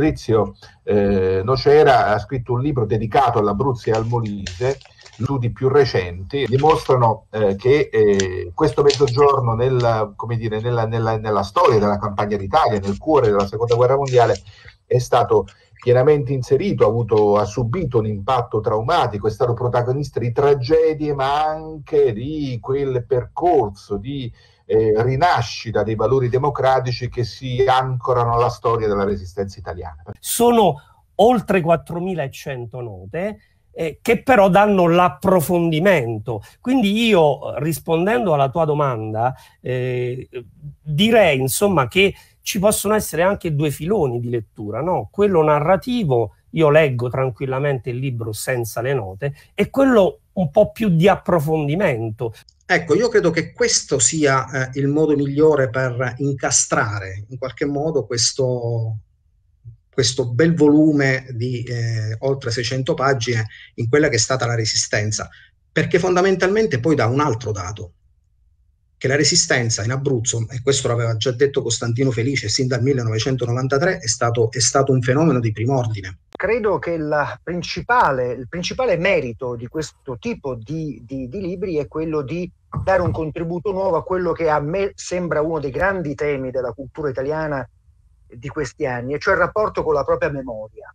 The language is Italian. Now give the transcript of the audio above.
Fabrizio eh, Nocera ha scritto un libro dedicato all'Abruzzo e al Molise studi più recenti dimostrano eh, che eh, questo mezzogiorno nel, dire, nella, nella, nella storia della campagna d'Italia, nel cuore della seconda guerra mondiale, è stato pienamente inserito, ha, avuto, ha, subito un impatto traumatico, è stato protagonista di tragedie, ma anche di quel percorso di eh, rinascita dei valori democratici che si ancorano alla storia della resistenza italiana. Sono oltre 4.100 note eh, che però danno l'approfondimento. Quindi io, rispondendo alla tua domanda, eh, direi insomma che ci possono essere anche due filoni di lettura, no? quello narrativo, io leggo tranquillamente il libro senza le note, e quello un po' più di approfondimento. Ecco, io credo che questo sia eh, il modo migliore per incastrare in qualche modo questo, questo bel volume di eh, oltre 600 pagine in quella che è stata la resistenza, perché fondamentalmente poi dà un altro dato, che la resistenza in Abruzzo, e questo l'aveva già detto Costantino Felice sin dal 1993, è stato, è stato un fenomeno di prim'ordine. Credo che principale, il principale merito di questo tipo di, di, di libri è quello di dare un contributo nuovo a quello che a me sembra uno dei grandi temi della cultura italiana di questi anni, e cioè il rapporto con la propria memoria.